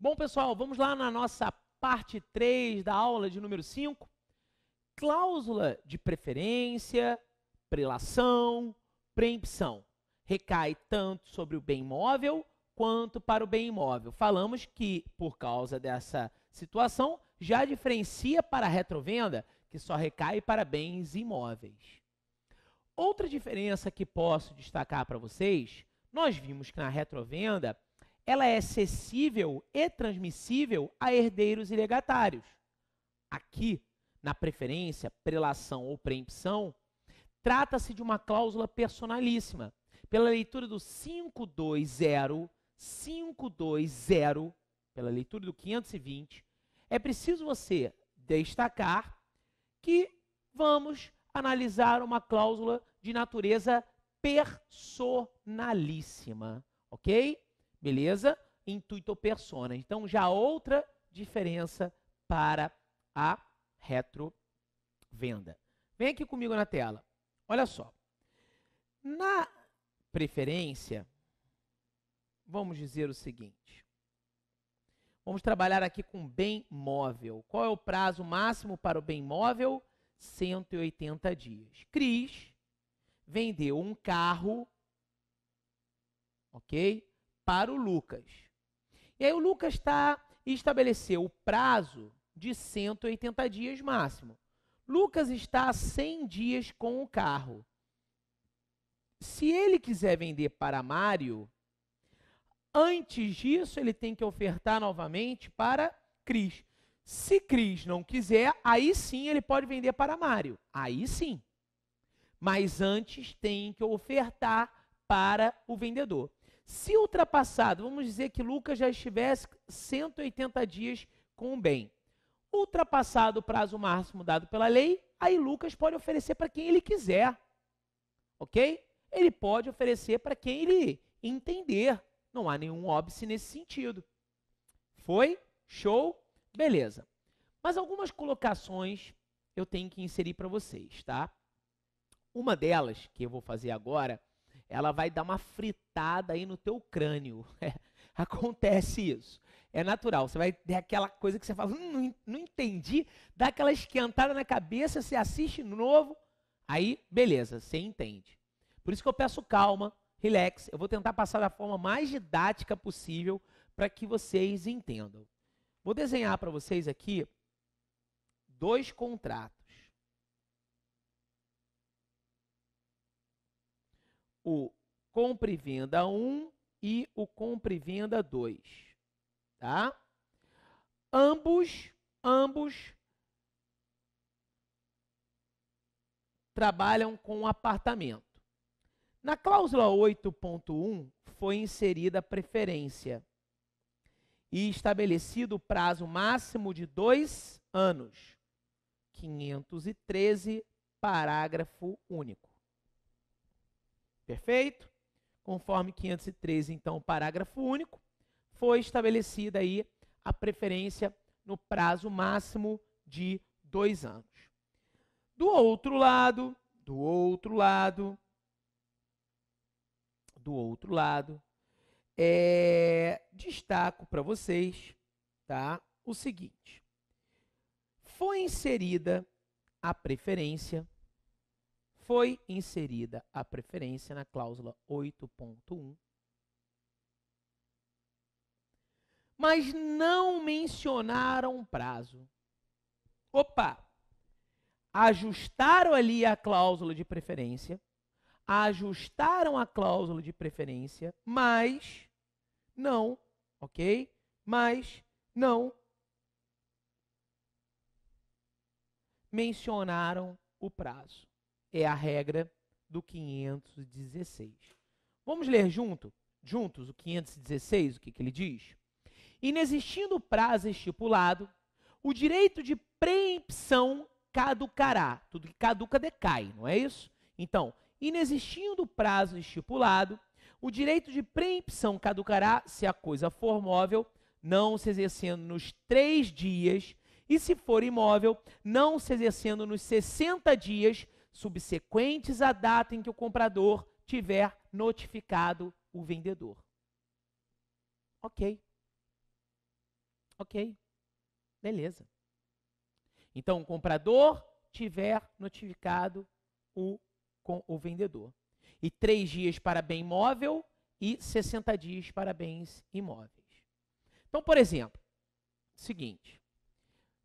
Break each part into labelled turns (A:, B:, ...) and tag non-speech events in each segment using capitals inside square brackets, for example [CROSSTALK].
A: Bom, pessoal, vamos lá na nossa parte 3 da aula de número 5. Cláusula de preferência, prelação, preempção. Recai tanto sobre o bem móvel quanto para o bem imóvel. Falamos que, por causa dessa situação, já diferencia para a retrovenda, que só recai para bens imóveis. Outra diferença que posso destacar para vocês, nós vimos que na retrovenda ela é acessível e transmissível a herdeiros e legatários. Aqui, na preferência, prelação ou preempção, Trata-se de uma cláusula personalíssima. Pela leitura do 520, 520, pela leitura do 520, é preciso você destacar que vamos analisar uma cláusula de natureza personalíssima, ok? Beleza? Intuito persona. Então, já outra diferença para a retrovenda. Vem aqui comigo na tela. Olha só. Na preferência, vamos dizer o seguinte. Vamos trabalhar aqui com bem móvel. Qual é o prazo máximo para o bem móvel? 180 dias. Cris vendeu um carro, ok? Para o Lucas. E aí o Lucas tá, estabeleceu o prazo de 180 dias máximo. Lucas está há 100 dias com o carro. Se ele quiser vender para Mário, antes disso ele tem que ofertar novamente para Cris. Se Cris não quiser, aí sim ele pode vender para Mário. Aí sim. Mas antes tem que ofertar para o vendedor. Se ultrapassado, vamos dizer que Lucas já estivesse 180 dias com o bem. Ultrapassado o prazo máximo dado pela lei, aí Lucas pode oferecer para quem ele quiser. Ok? Ele pode oferecer para quem ele entender. Não há nenhum óbice nesse sentido. Foi? Show? Beleza. Mas algumas colocações eu tenho que inserir para vocês, tá? Uma delas, que eu vou fazer agora, ela vai dar uma fritada aí no teu crânio. [LAUGHS] Acontece isso. É natural. Você vai ter aquela coisa que você fala, hum, não, entendi, dá aquela esquentada na cabeça, você assiste de novo, aí, beleza, você entende. Por isso que eu peço calma, relax. Eu vou tentar passar da forma mais didática possível para que vocês entendam. Vou desenhar para vocês aqui dois contratos. O compra e venda 1 um, e o compra e venda 2, tá? Ambos, ambos trabalham com apartamento. Na cláusula 8.1 foi inserida a preferência e estabelecido o prazo máximo de dois anos. 513, parágrafo único. Perfeito? conforme 513, então, parágrafo único, foi estabelecida aí a preferência no prazo máximo de dois anos. Do outro lado, do outro lado, do outro lado, é, destaco para vocês tá, o seguinte. Foi inserida a preferência foi inserida a preferência na cláusula 8.1, mas não mencionaram prazo. Opa! Ajustaram ali a cláusula de preferência, ajustaram a cláusula de preferência, mas não, ok? Mas não mencionaram o prazo é a regra do 516. Vamos ler junto, juntos o 516, o que, que ele diz? Inexistindo prazo estipulado, o direito de preempção caducará. Tudo que caduca decai, não é isso? Então, inexistindo o prazo estipulado, o direito de preempção caducará se a coisa for móvel, não se exercendo nos três dias, e se for imóvel, não se exercendo nos 60 dias subsequentes à data em que o comprador tiver notificado o vendedor. Ok. Ok. Beleza. Então, o comprador tiver notificado o, com, o vendedor. E três dias para bem móvel e 60 dias para bens imóveis. Então, por exemplo, seguinte: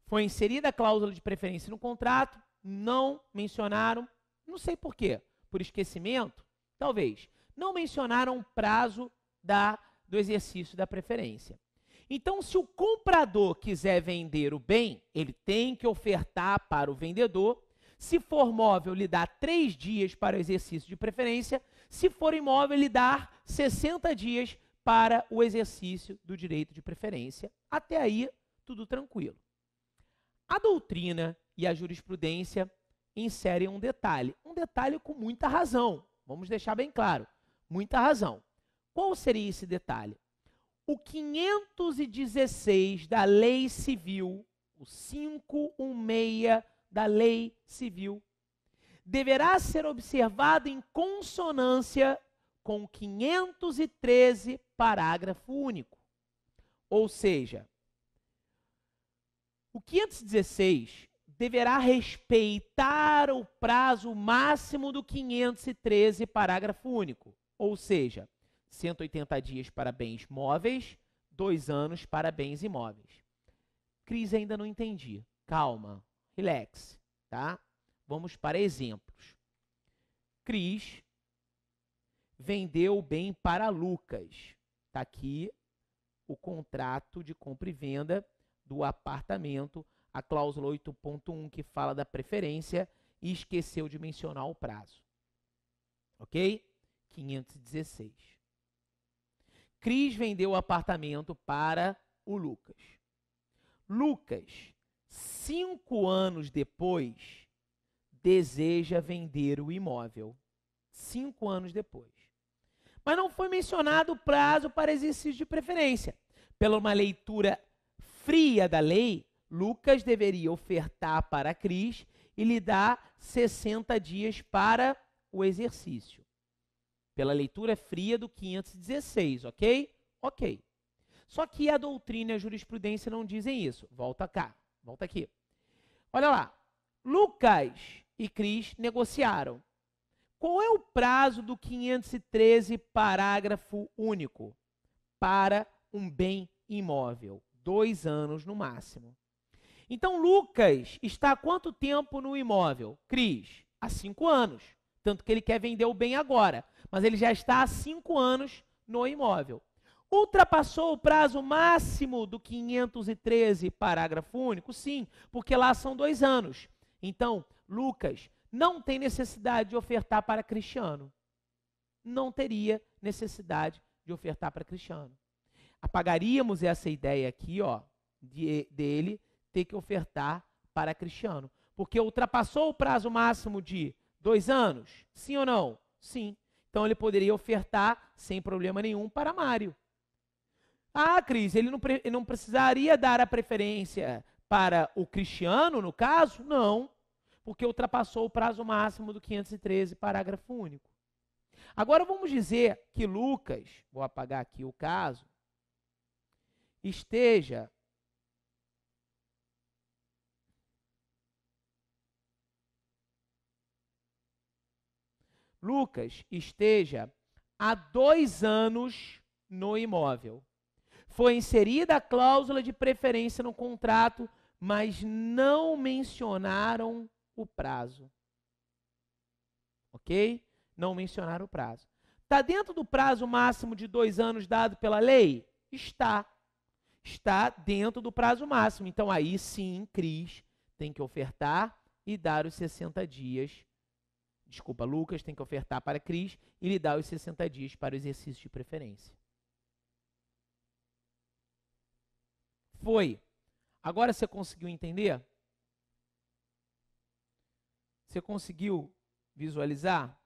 A: foi inserida a cláusula de preferência no contrato, não mencionaram, não sei por quê, por esquecimento, talvez, não mencionaram o prazo da, do exercício da preferência. Então, se o comprador quiser vender o bem, ele tem que ofertar para o vendedor. Se for móvel, lhe dá três dias para o exercício de preferência. Se for imóvel, lhe dá 60 dias para o exercício do direito de preferência. Até aí, tudo tranquilo. A doutrina e a jurisprudência inserem um detalhe. Um detalhe com muita razão. Vamos deixar bem claro. Muita razão. Qual seria esse detalhe? O 516 da Lei Civil, o 516 da Lei Civil, deverá ser observado em consonância com o 513, parágrafo único. Ou seja, o 516 deverá respeitar o prazo máximo do 513, parágrafo único, ou seja, 180 dias para bens móveis, dois anos para bens imóveis. Cris, ainda não entendi. Calma, relaxe, tá? Vamos para exemplos. Cris vendeu o bem para Lucas. Está aqui o contrato de compra e venda do apartamento a cláusula 8.1 que fala da preferência e esqueceu de mencionar o prazo. Ok? 516. Cris vendeu o apartamento para o Lucas. Lucas, cinco anos depois, deseja vender o imóvel. Cinco anos depois. Mas não foi mencionado o prazo para exercício de preferência. Pela uma leitura fria da lei, Lucas deveria ofertar para Cris e lhe dar 60 dias para o exercício. Pela leitura fria do 516, ok? Ok. Só que a doutrina e a jurisprudência não dizem isso. Volta cá, volta aqui. Olha lá. Lucas e Cris negociaram. Qual é o prazo do 513, parágrafo único? Para um bem imóvel. Dois anos no máximo. Então, Lucas está há quanto tempo no imóvel? Cris, há cinco anos. Tanto que ele quer vender o bem agora, mas ele já está há cinco anos no imóvel. Ultrapassou o prazo máximo do 513, parágrafo único? Sim, porque lá são dois anos. Então, Lucas não tem necessidade de ofertar para Cristiano. Não teria necessidade de ofertar para Cristiano. Apagaríamos essa ideia aqui, ó, de, dele ter que ofertar para cristiano. Porque ultrapassou o prazo máximo de dois anos? Sim ou não? Sim. Então ele poderia ofertar sem problema nenhum para Mário. Ah, Cris, ele não, ele não precisaria dar a preferência para o cristiano, no caso? Não, porque ultrapassou o prazo máximo do 513, parágrafo único. Agora vamos dizer que Lucas, vou apagar aqui o caso, esteja Lucas esteja há dois anos no imóvel. Foi inserida a cláusula de preferência no contrato, mas não mencionaram o prazo. Ok? Não mencionaram o prazo. Está dentro do prazo máximo de dois anos dado pela lei? Está. Está dentro do prazo máximo. Então, aí sim, Cris tem que ofertar e dar os 60 dias desculpa, Lucas tem que ofertar para Cris e lhe dar os 60 dias para o exercício de preferência. Foi. Agora você conseguiu entender? Você conseguiu visualizar?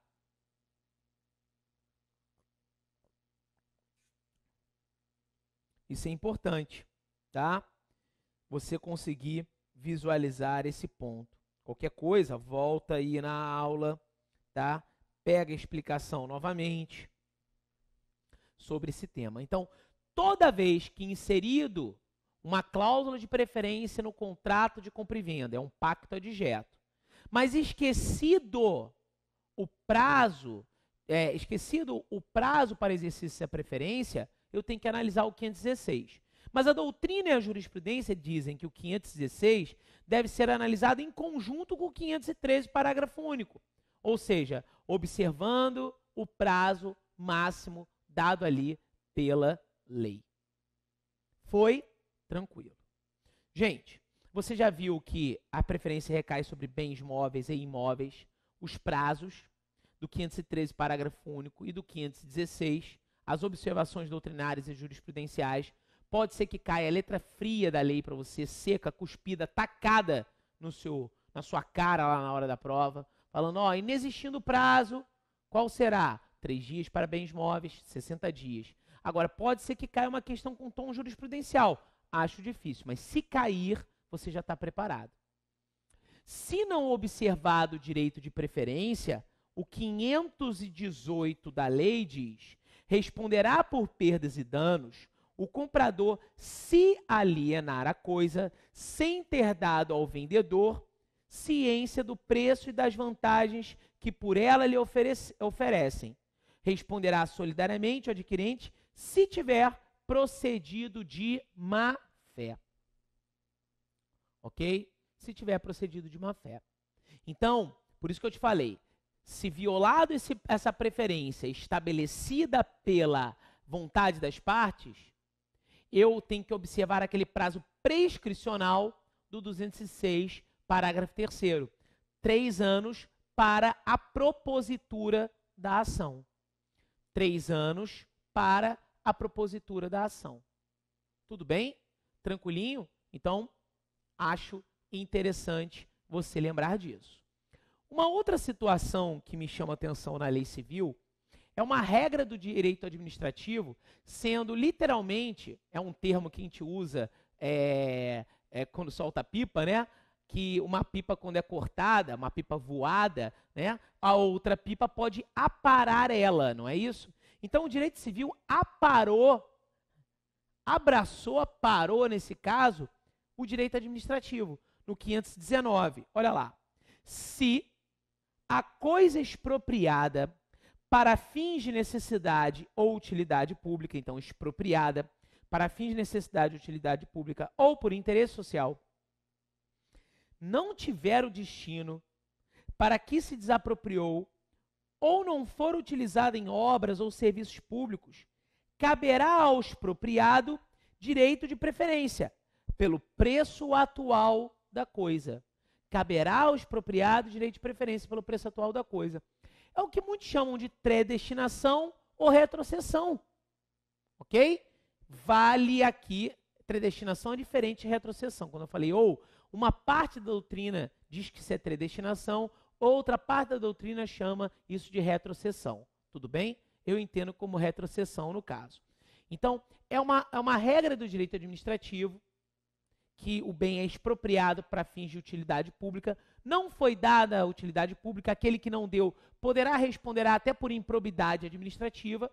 A: Isso é importante, tá? Você conseguir visualizar esse ponto. Qualquer coisa, volta aí na aula tá? Pega a explicação novamente sobre esse tema. Então, toda vez que inserido uma cláusula de preferência no contrato de compra e venda, é um pacto adjeto, mas esquecido o prazo, é, esquecido o prazo para exercício da preferência, eu tenho que analisar o 516. Mas a doutrina e a jurisprudência dizem que o 516 deve ser analisado em conjunto com o 513, parágrafo único. Ou seja, observando o prazo máximo dado ali pela lei. Foi tranquilo. Gente, você já viu que a preferência recai sobre bens móveis e imóveis, os prazos do 513, parágrafo único, e do 516, as observações doutrinárias e jurisprudenciais. Pode ser que caia a letra fria da lei para você, seca, cuspida, tacada no seu, na sua cara lá na hora da prova falando, ó, inexistindo prazo, qual será? Três dias para bens móveis, 60 dias. Agora, pode ser que caia uma questão com tom jurisprudencial. Acho difícil, mas se cair, você já está preparado. Se não observado o direito de preferência, o 518 da lei diz: responderá por perdas e danos o comprador se alienar a coisa sem ter dado ao vendedor ciência do preço e das vantagens que por ela lhe oferece, oferecem. Responderá solidariamente o adquirente se tiver procedido de má fé. Ok? Se tiver procedido de má fé. Então, por isso que eu te falei, se violado esse, essa preferência estabelecida pela vontade das partes, eu tenho que observar aquele prazo prescricional do 206 Parágrafo 3 Três anos para a propositura da ação. Três anos para a propositura da ação. Tudo bem? Tranquilinho? Então, acho interessante você lembrar disso. Uma outra situação que me chama atenção na lei civil é uma regra do direito administrativo, sendo literalmente, é um termo que a gente usa é, é, quando solta pipa, né? que uma pipa, quando é cortada, uma pipa voada, né, a outra pipa pode aparar ela, não é isso? Então o direito civil aparou, abraçou, aparou, nesse caso, o direito administrativo, no 519. Olha lá. Se a coisa expropriada para fins de necessidade ou utilidade pública, então expropriada para fins de necessidade ou utilidade pública ou por interesse social, não tiver o destino para que se desapropriou ou não for utilizada em obras ou serviços públicos, caberá ao expropriado direito de preferência pelo preço atual da coisa. Caberá ao expropriado direito de preferência pelo preço atual da coisa. É o que muitos chamam de predestinação ou retrocessão. Ok? Vale aqui, predestinação é diferente de retrocessão. Quando eu falei ou, oh, uma parte da doutrina diz que isso é predestinação, outra parte da doutrina chama isso de retrocessão. Tudo bem? Eu entendo como retrocessão no caso. Então, é uma, é uma regra do direito administrativo que o bem é expropriado para fins de utilidade pública. Não foi dada a utilidade pública, aquele que não deu poderá responder até por improbidade administrativa.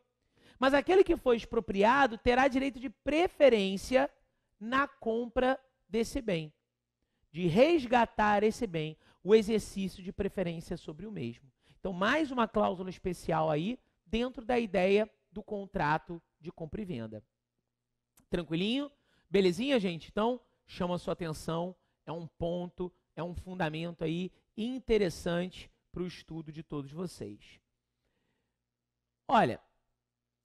A: Mas aquele que foi expropriado terá direito de preferência na compra desse bem de resgatar esse bem, o exercício de preferência sobre o mesmo. Então, mais uma cláusula especial aí, dentro da ideia do contrato de compra e venda. Tranquilinho? Belezinha, gente? Então, chama a sua atenção, é um ponto, é um fundamento aí interessante para o estudo de todos vocês. Olha,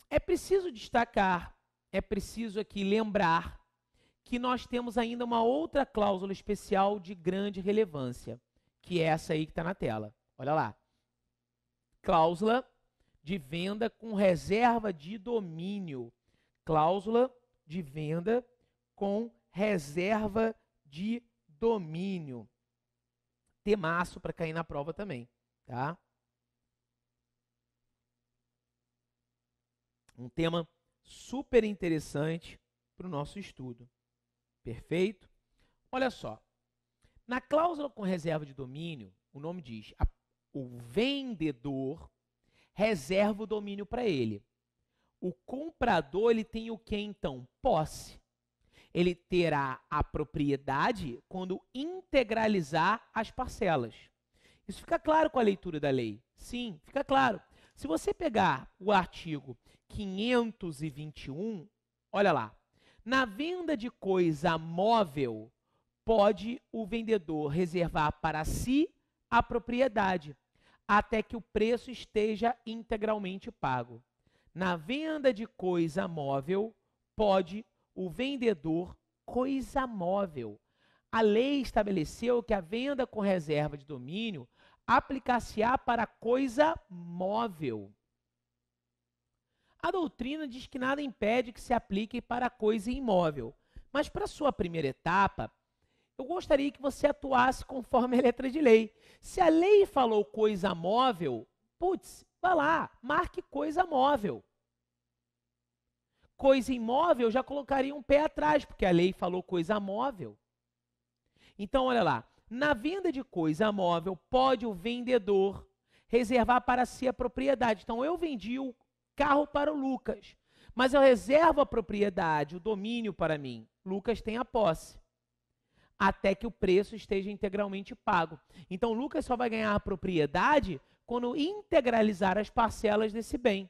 A: é preciso destacar, é preciso aqui lembrar que nós temos ainda uma outra cláusula especial de grande relevância, que é essa aí que está na tela. Olha lá. Cláusula de venda com reserva de domínio. Cláusula de venda com reserva de domínio. Temaço para cair na prova também, tá? Um tema super interessante para o nosso estudo. Perfeito? Olha só. Na cláusula com reserva de domínio, o nome diz: a, o vendedor reserva o domínio para ele. O comprador, ele tem o que então? Posse. Ele terá a propriedade quando integralizar as parcelas. Isso fica claro com a leitura da lei. Sim, fica claro. Se você pegar o artigo 521, olha lá. Na venda de coisa móvel, pode o vendedor reservar para si a propriedade, até que o preço esteja integralmente pago. Na venda de coisa móvel, pode o vendedor coisa móvel. A lei estabeleceu que a venda com reserva de domínio aplicar-se-á para coisa móvel. A doutrina diz que nada impede que se aplique para coisa imóvel. Mas para sua primeira etapa, eu gostaria que você atuasse conforme a letra de lei. Se a lei falou coisa móvel, putz, vá lá, marque coisa móvel. Coisa imóvel, eu já colocaria um pé atrás, porque a lei falou coisa móvel. Então, olha lá, na venda de coisa móvel, pode o vendedor reservar para si a propriedade. Então, eu vendi o carro para o Lucas, mas eu reservo a propriedade, o domínio para mim. Lucas tem a posse, até que o preço esteja integralmente pago. Então, Lucas só vai ganhar a propriedade quando integralizar as parcelas desse bem.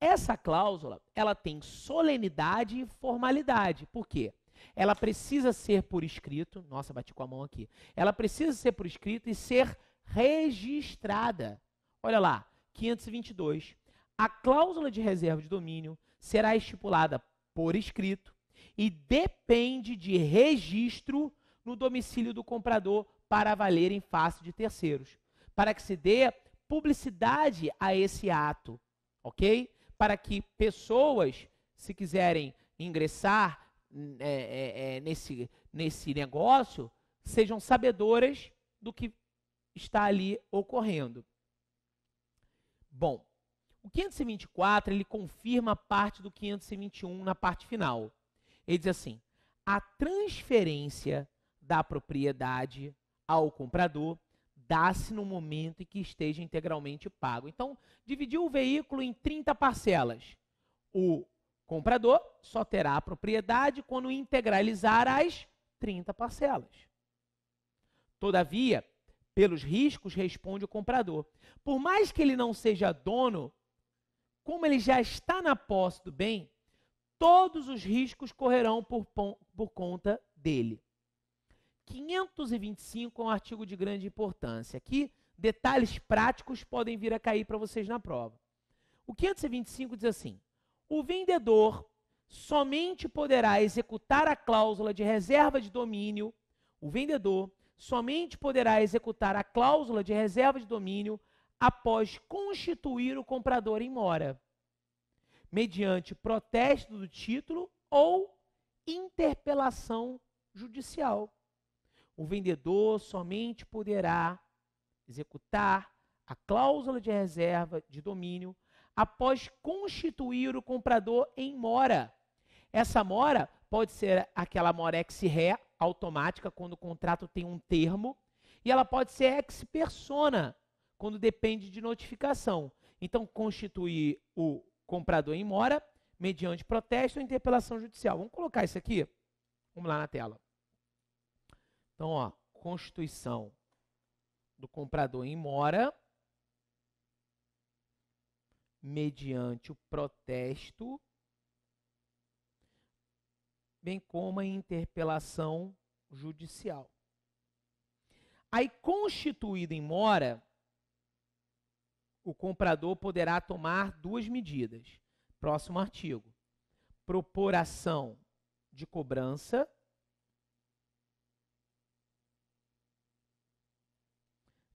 A: Essa cláusula, ela tem solenidade e formalidade. Por quê? Ela precisa ser por escrito, nossa, bati com a mão aqui. Ela precisa ser por escrito e ser registrada. Olha lá, 522. A cláusula de reserva de domínio será estipulada por escrito e depende de registro no domicílio do comprador para valer em face de terceiros, para que se dê publicidade a esse ato, ok? Para que pessoas, se quiserem ingressar hum, é, é, é, nesse, nesse negócio, sejam sabedoras do que está ali ocorrendo. Bom, o 524 ele confirma parte do 521 na parte final. Ele diz assim: a transferência da propriedade ao comprador dá-se no momento em que esteja integralmente pago. Então, dividiu o veículo em 30 parcelas. O comprador só terá a propriedade quando integralizar as 30 parcelas. Todavia, pelos riscos responde o comprador. Por mais que ele não seja dono como ele já está na posse do bem, todos os riscos correrão por, por conta dele. 525 é um artigo de grande importância. Aqui, detalhes práticos podem vir a cair para vocês na prova. O 525 diz assim: o vendedor somente poderá executar a cláusula de reserva de domínio, o vendedor somente poderá executar a cláusula de reserva de domínio após constituir o comprador em mora, mediante protesto do título ou interpelação judicial. O vendedor somente poderá executar a cláusula de reserva de domínio após constituir o comprador em mora. Essa mora pode ser aquela mora ex ré automática, quando o contrato tem um termo, e ela pode ser ex persona, quando depende de notificação. Então, constituir o comprador em mora mediante protesto ou interpelação judicial. Vamos colocar isso aqui? Vamos lá na tela. Então, ó, constituição do comprador em mora mediante o protesto, bem como a interpelação judicial. Aí, constituído em mora, o comprador poderá tomar duas medidas. Próximo artigo. Propor ação de cobrança.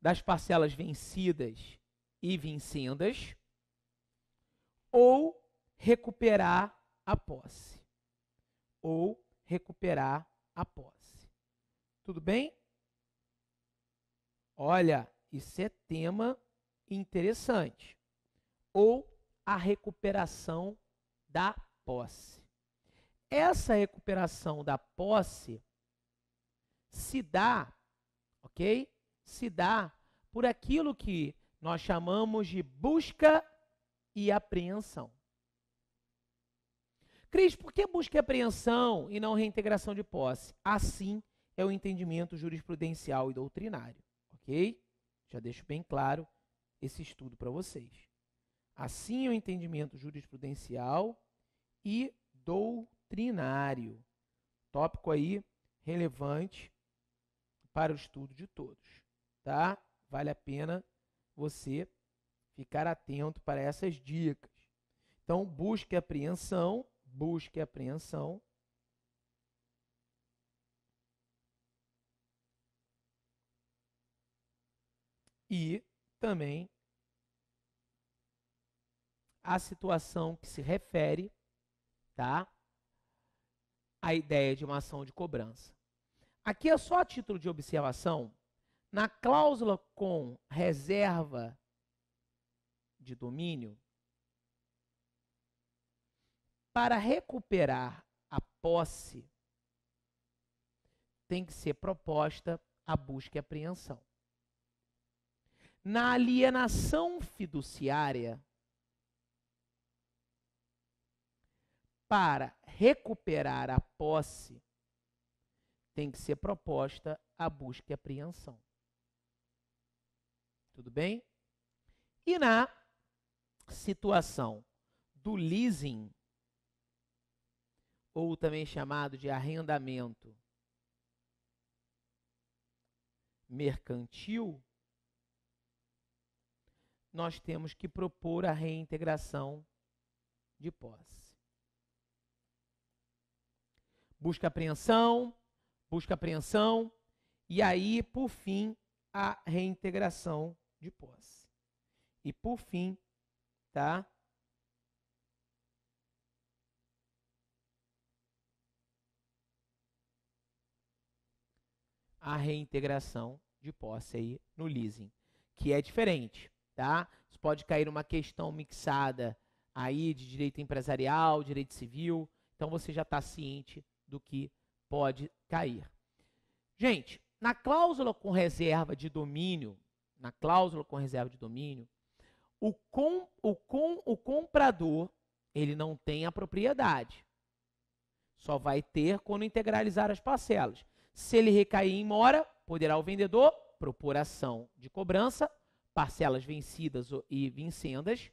A: Das parcelas vencidas e vincendas, ou recuperar a posse. Ou recuperar a posse. Tudo bem? Olha, isso é tema interessante. Ou a recuperação da posse. Essa recuperação da posse se dá, ok? Se dá por aquilo que nós chamamos de busca e apreensão. Cris, por que busca e apreensão e não reintegração de posse? Assim é o entendimento jurisprudencial e doutrinário, ok? Já deixo bem claro esse estudo para vocês. Assim é o entendimento jurisprudencial e doutrinário. Tópico aí relevante para o estudo de todos, tá? Vale a pena você ficar atento para essas dicas. Então, busque apreensão, busque apreensão. E também a situação que se refere, tá? A ideia de uma ação de cobrança. Aqui é só a título de observação. Na cláusula com reserva de domínio, para recuperar a posse, tem que ser proposta a busca e apreensão na alienação fiduciária para recuperar a posse tem que ser proposta a busca e apreensão. Tudo bem? E na situação do leasing, ou também chamado de arrendamento mercantil, nós temos que propor a reintegração de posse. Busca apreensão, busca apreensão, e aí, por fim, a reintegração de posse. E por fim, tá? A reintegração de posse aí no leasing, que é diferente tá? Isso pode cair uma questão mixada aí de direito empresarial, direito civil. Então você já está ciente do que pode cair. Gente, na cláusula com reserva de domínio, na cláusula com reserva de domínio, o, com, o, com, o comprador ele não tem a propriedade. Só vai ter quando integralizar as parcelas. Se ele recair em mora, poderá o vendedor propor ação de cobrança parcelas vencidas e vincendas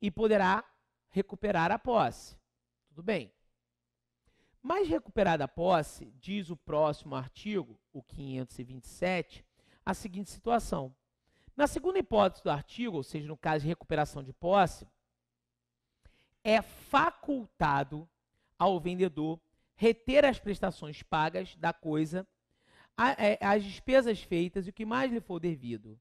A: e poderá recuperar a posse. Tudo bem. Mas recuperada a posse, diz o próximo artigo, o 527, a seguinte situação. Na segunda hipótese do artigo, ou seja, no caso de recuperação de posse, é facultado ao vendedor reter as prestações pagas da coisa, é, as despesas feitas e o que mais lhe for devido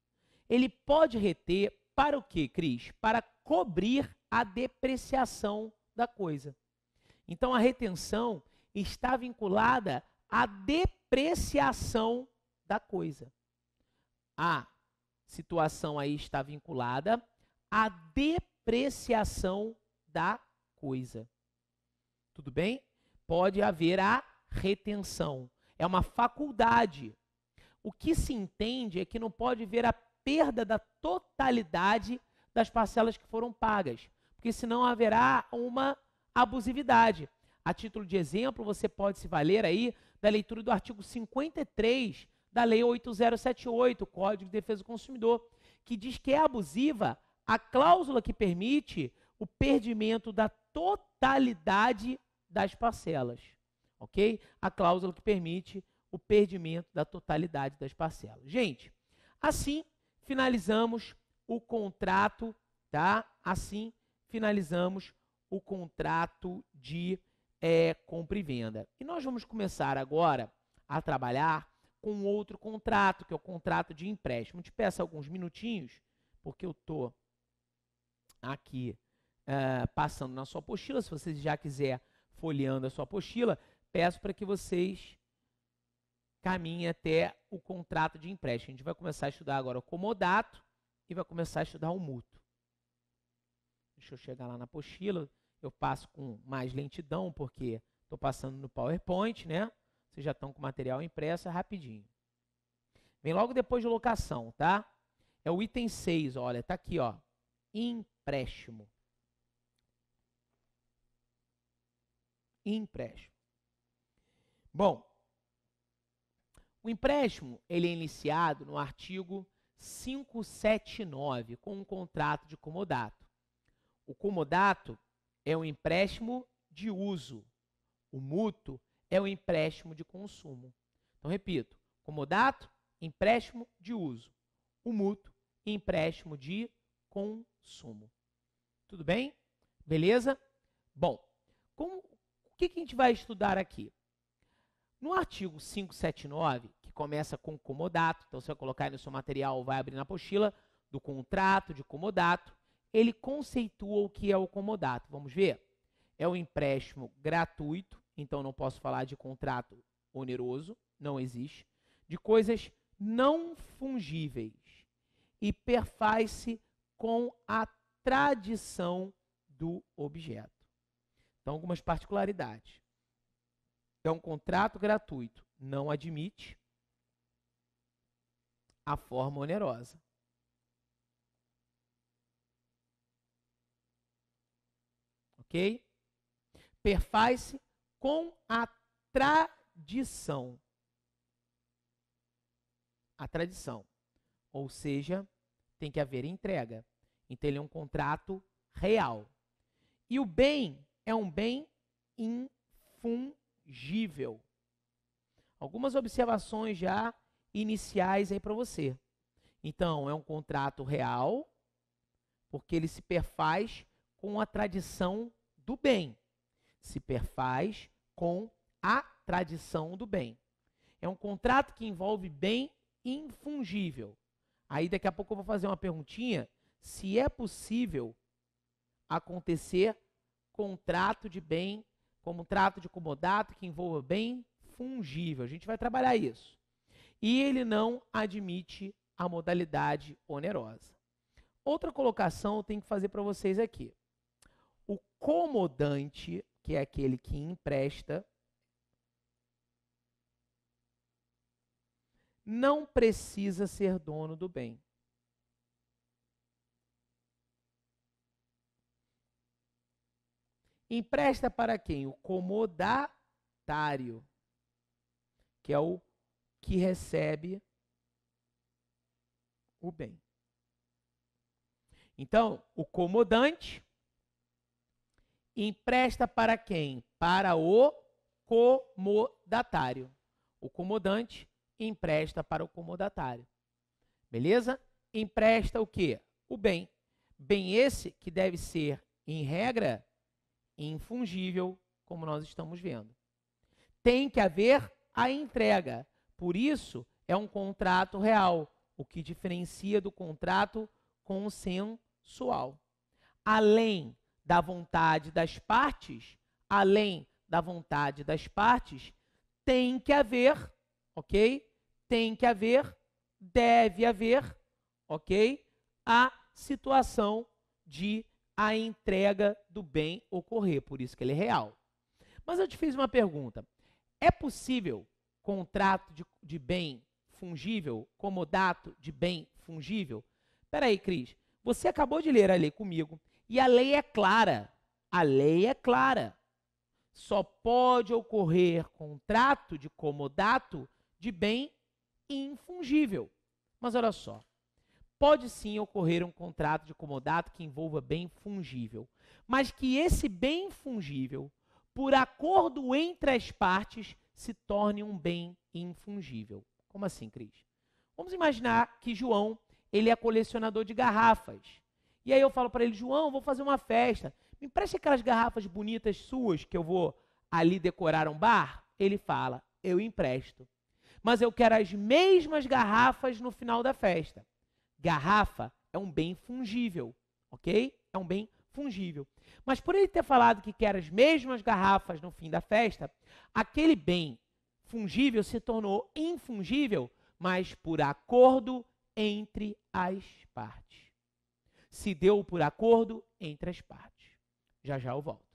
A: ele pode reter para o quê, Cris? Para cobrir a depreciação da coisa. Então a retenção está vinculada à depreciação da coisa. A situação aí está vinculada à depreciação da coisa. Tudo bem? Pode haver a retenção. É uma faculdade. O que se entende é que não pode haver a perda da totalidade das parcelas que foram pagas, porque senão haverá uma abusividade. A título de exemplo, você pode se valer aí da leitura do artigo 53 da Lei 8078, Código de Defesa do Consumidor, que diz que é abusiva a cláusula que permite o perdimento da totalidade das parcelas. Ok? A cláusula que permite o perdimento da totalidade das parcelas. Gente, assim, finalizamos o contrato, tá? Assim, finalizamos o contrato de é, compra e venda. E nós vamos começar agora a trabalhar com outro contrato, que é o contrato de empréstimo. Te peço alguns minutinhos, porque eu estou aqui é, passando na sua apostila. Se vocês já quiser folheando a sua apostila, peço para que vocês caminha até o contrato de empréstimo. A gente vai começar a estudar agora o comodato e vai começar a estudar o mútuo. Deixa eu chegar lá na apostila. Eu passo com mais lentidão, porque estou passando no PowerPoint, né? Vocês já estão com o material impresso, é rapidinho. Vem logo depois de locação, tá? É o item 6, olha, está aqui, ó. Empréstimo. Empréstimo. Bom, o empréstimo ele é iniciado no artigo 579 com um contrato de comodato. O comodato é um empréstimo de uso. O mútuo é um empréstimo de consumo. Então repito, comodato, empréstimo de uso. O mútuo, empréstimo de consumo. Tudo bem? Beleza? Bom, como, o que, que a gente vai estudar aqui? No artigo 579, que começa com comodato, então você vai colocar aí no seu material, vai abrir na pochila do contrato de comodato, ele conceitua o que é o comodato. Vamos ver? É um empréstimo gratuito, então não posso falar de contrato oneroso, não existe, de coisas não fungíveis e perfaz-se com a tradição do objeto. Então, algumas particularidades. Então, contrato gratuito não admite a forma onerosa. Ok? Perfaz-se com a tradição. A tradição. Ou seja, tem que haver entrega. Então, ele é um contrato real. E o bem é um bem infundado tangível. Algumas observações já iniciais aí para você. Então, é um contrato real, porque ele se perfaz com a tradição do bem. Se perfaz com a tradição do bem. É um contrato que envolve bem infungível. Aí daqui a pouco eu vou fazer uma perguntinha se é possível acontecer contrato de bem como um trato de comodato que envolva bem fungível. A gente vai trabalhar isso. E ele não admite a modalidade onerosa. Outra colocação eu tenho que fazer para vocês aqui. O comodante, que é aquele que empresta, não precisa ser dono do bem. Empresta para quem? O comodatário, que é o que recebe o bem. Então, o comodante empresta para quem? Para o comodatário. O comodante empresta para o comodatário. Beleza? Empresta o quê? O bem. Bem esse que deve ser, em regra, infungível, como nós estamos vendo. Tem que haver a entrega. Por isso, é um contrato real, o que diferencia do contrato consensual. Além da vontade das partes, além da vontade das partes, tem que haver, ok? Tem que haver, deve haver, ok? A situação de a entrega do bem ocorrer, por isso que ele é real. Mas eu te fiz uma pergunta: é possível contrato de, de bem fungível, comodato de bem fungível? Peraí, Cris, você acabou de ler a lei comigo e a lei é clara. A lei é clara. Só pode ocorrer contrato de comodato de bem infungível. Mas olha só, pode sim ocorrer um contrato de comodato que envolva bem fungível, mas que esse bem fungível, por acordo entre as partes, se torne um bem infungível. Como assim, Cris? Vamos imaginar que João, ele é colecionador de garrafas. E aí eu falo para ele, João, vou fazer uma festa. Me empreste aquelas garrafas bonitas suas que eu vou ali decorar um bar? Ele fala, eu empresto. Mas eu quero as mesmas garrafas no final da festa garrafa é um bem fungível, ok? É um bem fungível. Mas por ele ter falado que quer as mesmas garrafas no fim da festa, aquele bem fungível se tornou infungível, mas por acordo entre as partes. Se deu por acordo entre as partes. Já já eu volto.